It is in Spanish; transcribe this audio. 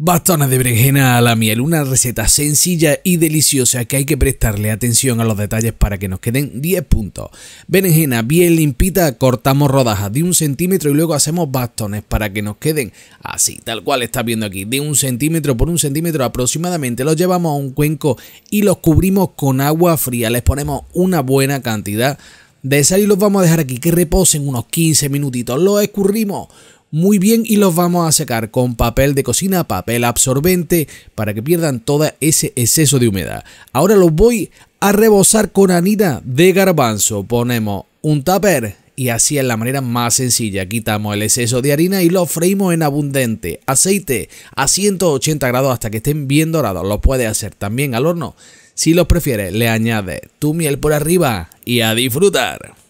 Bastones de berenjena a la miel, una receta sencilla y deliciosa que hay que prestarle atención a los detalles para que nos queden 10 puntos. Berenjena bien limpita, cortamos rodajas de un centímetro y luego hacemos bastones para que nos queden así, tal cual está viendo aquí, de un centímetro por un centímetro aproximadamente. Los llevamos a un cuenco y los cubrimos con agua fría, les ponemos una buena cantidad de sal y los vamos a dejar aquí que reposen unos 15 minutitos. Los escurrimos muy bien y los vamos a secar con papel de cocina, papel absorbente para que pierdan todo ese exceso de humedad. Ahora los voy a rebosar con anida de garbanzo. Ponemos un tupper y así es la manera más sencilla. Quitamos el exceso de harina y lo freímos en abundante aceite a 180 grados hasta que estén bien dorados. Lo puedes hacer también al horno. Si los prefieres, le añade tu miel por arriba y a disfrutar.